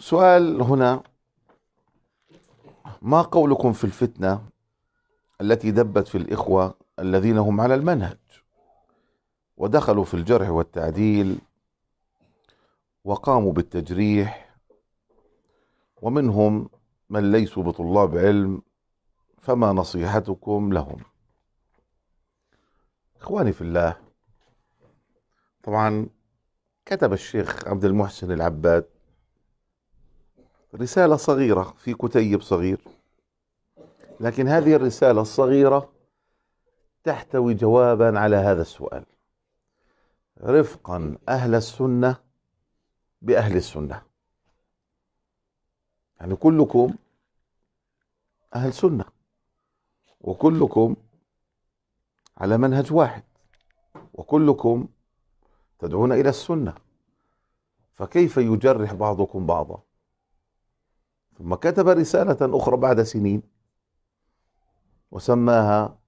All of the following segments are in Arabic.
سؤال هنا ما قولكم في الفتنة التي دبت في الإخوة الذين هم على المنهج ودخلوا في الجرح والتعديل وقاموا بالتجريح ومنهم من ليسوا بطلاب علم فما نصيحتكم لهم اخواني في الله طبعا كتب الشيخ عبد المحسن العباد رسالة صغيرة في كتيب صغير لكن هذه الرسالة الصغيرة تحتوي جوابا على هذا السؤال رفقا أهل السنة بأهل السنة يعني كلكم أهل سنة وكلكم على منهج واحد وكلكم تدعون إلى السنة فكيف يجرح بعضكم بعضا ثم كتب رسالة أخرى بعد سنين وسماها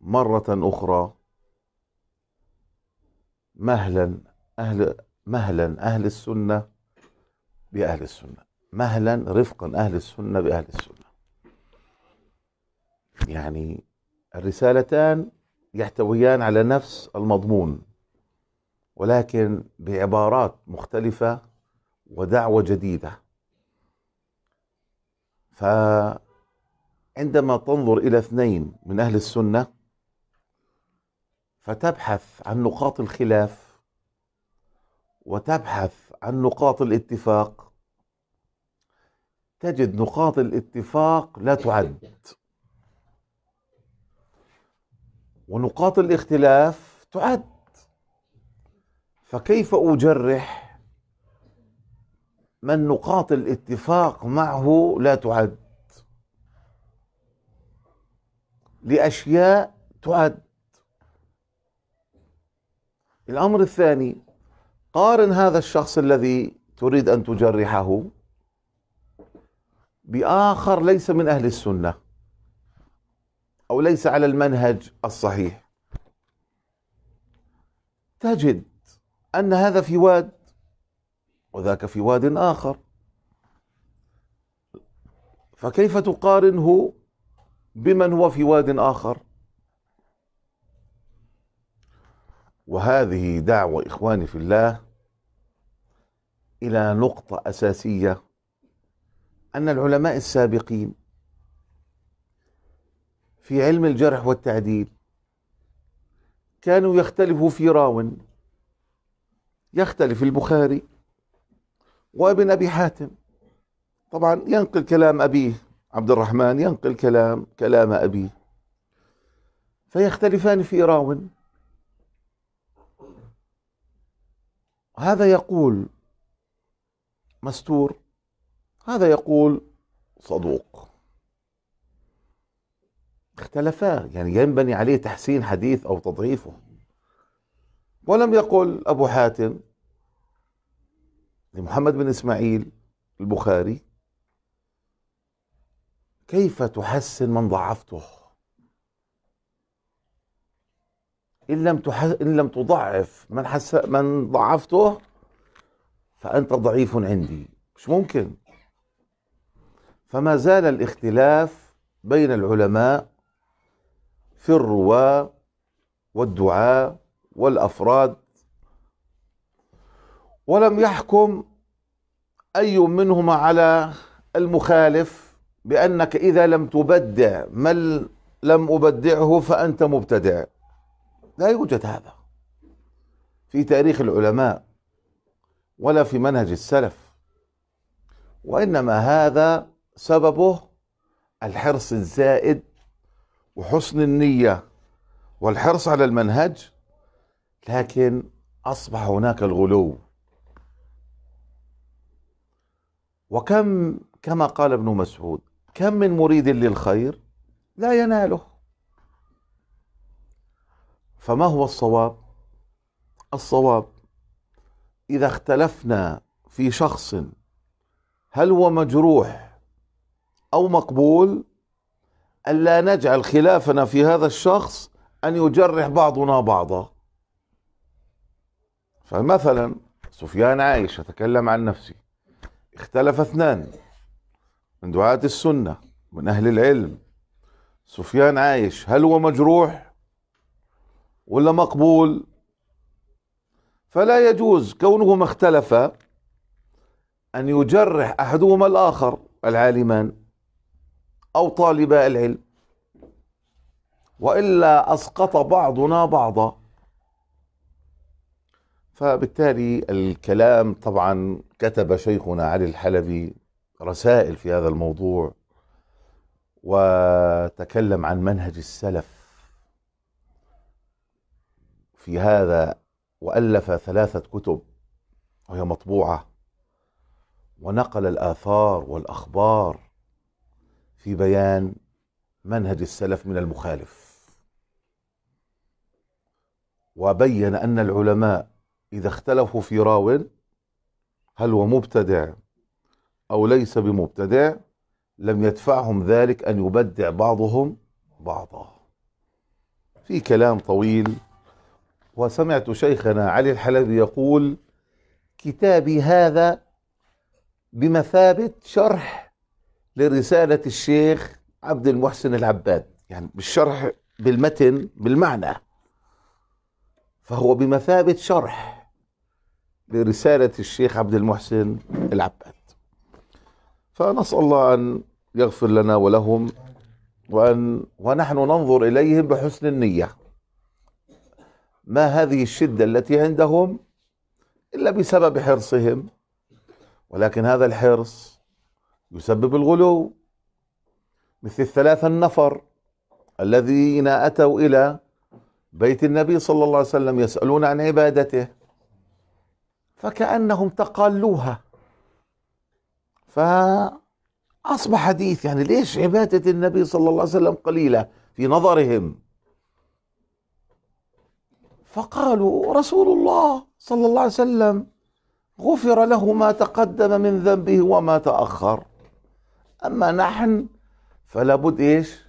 مرة أخرى مهلا أهل مهلا أهل السنة بأهل السنة مهلا رفقا أهل السنة بأهل السنة يعني الرسالتان يحتويان على نفس المضمون ولكن بعبارات مختلفة ودعوة جديدة فعندما تنظر إلى اثنين من أهل السنة فتبحث عن نقاط الخلاف وتبحث عن نقاط الاتفاق تجد نقاط الاتفاق لا تعد ونقاط الاختلاف تعد فكيف أجرح من نقاط الاتفاق معه لا تعد لاشياء تعد الامر الثاني قارن هذا الشخص الذي تريد ان تجرحه باخر ليس من اهل السنه او ليس على المنهج الصحيح تجد ان هذا في واد وذاك في واد آخر فكيف تقارنه بمن هو في واد آخر وهذه دعوة إخواني في الله إلى نقطة أساسية أن العلماء السابقين في علم الجرح والتعديل كانوا يختلفوا في راون يختلف البخاري وابن أبي حاتم طبعا ينقل كلام أبيه عبد الرحمن ينقل كلام كلام أبيه فيختلفان في راو هذا يقول مستور هذا يقول صدوق اختلفا يعني ينبني عليه تحسين حديث أو تضعيفه ولم يقل أبو حاتم لمحمد بن إسماعيل البخاري كيف تحسن من ضعفته إن لم, تحس إن لم تضعف من, حس... من ضعفته فأنت ضعيف عندي مش ممكن فما زال الاختلاف بين العلماء في الرواة والدعاء والأفراد ولم يحكم أي منهما على المخالف بأنك إذا لم تبدع ما لم أبدعه فأنت مبتدع لا يوجد هذا في تاريخ العلماء ولا في منهج السلف وإنما هذا سببه الحرص الزائد وحسن النية والحرص على المنهج لكن أصبح هناك الغلو وكم كما قال ابن مسعود كم من مريد للخير لا يناله فما هو الصواب الصواب اذا اختلفنا في شخص هل هو مجروح او مقبول الا نجعل خلافنا في هذا الشخص ان يجرح بعضنا بعضا فمثلا سفيان عائشه تكلم عن نفسه اختلف اثنان من دعاة السنة من أهل العلم سفيان عايش هل هو مجروح ولا مقبول فلا يجوز كونهما اختلفا أن يجرح أحدهما الآخر العالمان أو طالبا العلم وإلا أسقط بعضنا بعضا فبالتالي الكلام طبعا كتب شيخنا علي الحلبي رسائل في هذا الموضوع وتكلم عن منهج السلف في هذا والف ثلاثه كتب وهي مطبوعه ونقل الاثار والاخبار في بيان منهج السلف من المخالف وبين ان العلماء إذا اختلفوا في راو هل هو مبتدع أو ليس بمبتدع لم يدفعهم ذلك أن يبدع بعضهم بعضا في كلام طويل وسمعت شيخنا علي الحلبي يقول كتابي هذا بمثابة شرح لرسالة الشيخ عبد المحسن العباد يعني بالشرح بالمتن بالمعنى فهو بمثابة شرح لرسالة الشيخ عبد المحسن العباد فنسأل الله أن يغفر لنا ولهم وأن ونحن ننظر إليهم بحسن النية ما هذه الشدة التي عندهم إلا بسبب حرصهم ولكن هذا الحرص يسبب الغلو مثل الثلاثة النفر الذين أتوا إلى بيت النبي صلى الله عليه وسلم يسألون عن عبادته فكأنهم تقلوها فأصبح حديث يعني ليش عبادة النبي صلى الله عليه وسلم قليلة في نظرهم فقالوا رسول الله صلى الله عليه وسلم غفر له ما تقدم من ذنبه وما تأخر أما نحن فلا بد إيش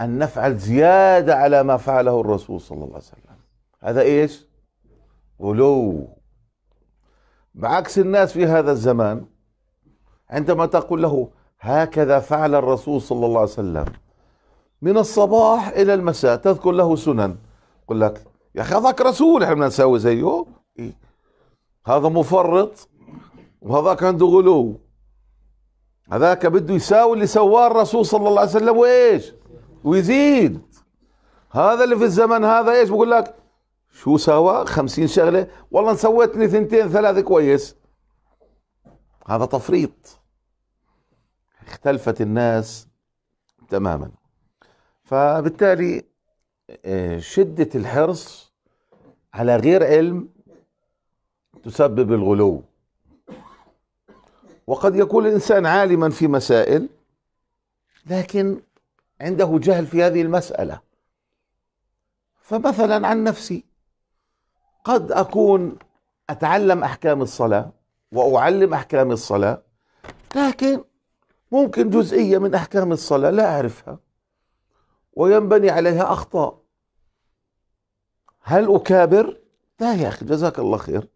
أن نفعل زيادة على ما فعله الرسول صلى الله عليه وسلم هذا إيش غلو بعكس الناس في هذا الزمان عندما تقول له هكذا فعل الرسول صلى الله عليه وسلم من الصباح الى المساء تذكر له سنن يقول لك يا اخي هذاك رسول احنا بدنا نسوي زيه إيه. هذا مفرط وهذاك عنده غلو هذاك بده يساوي اللي سواه الرسول صلى الله عليه وسلم وايش ويزيد هذا اللي في الزمن هذا ايش بقول لك شو سوا خمسين شغلة والله سويت لي ثنتين ثلاثة كويس هذا تفريط اختلفت الناس تماما فبالتالي آه، شدة الحرص على غير علم تسبب الغلو وقد يكون الإنسان عالما في مسائل لكن عنده جهل في هذه المسألة فمثلا عن نفسي قد أكون أتعلم أحكام الصلاة وأعلم أحكام الصلاة لكن ممكن جزئية من أحكام الصلاة لا أعرفها وينبني عليها أخطاء هل أكابر؟ لا يا أخي جزاك الله خير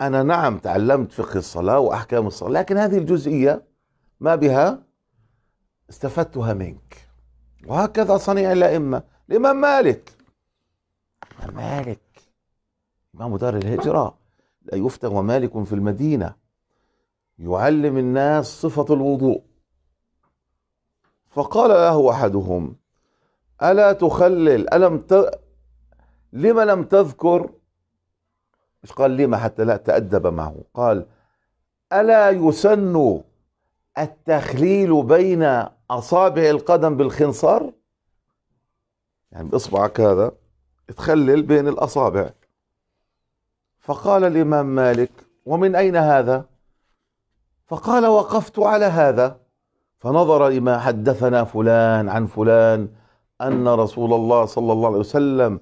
أنا نعم تعلمت فقه الصلاة وأحكام الصلاة لكن هذه الجزئية ما بها استفدتها منك وهكذا صنيع الأئمة الإمام مالك مالك إمام دار الهجرة لا يفتى ومالك في المدينة يعلم الناس صفة الوضوء فقال له أحدهم ألا تخلل ألم ت... لما لم تذكر مش قال لما حتى لا تأدب معه قال ألا يسن التخليل بين أصابع القدم بالخنصر يعني بإصبعك هذا تخلل بين الأصابع فقال الإمام مالك ومن أين هذا فقال وقفت على هذا فنظر لما حدثنا فلان عن فلان أن رسول الله صلى الله عليه وسلم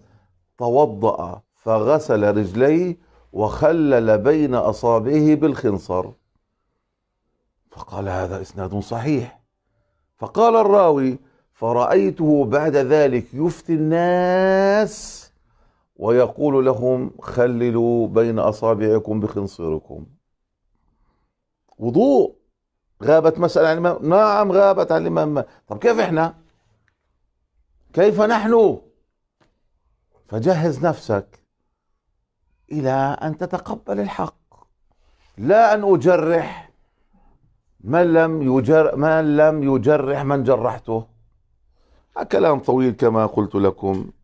توضأ فغسل رجليه وخلل بين أصابعه بالخنصر فقال هذا إسناد صحيح فقال الراوي فرأيته بعد ذلك يفتي الناس ويقول لهم خللوا بين أصابعكم بخنصركم وضوء غابت مسألة عن الإمام نعم غابت عن الإمام طب كيف إحنا كيف نحن فجهز نفسك إلى أن تتقبل الحق لا أن أجرح من لم يجر من لم يجرح من جرحته كلام طويل كما قلت لكم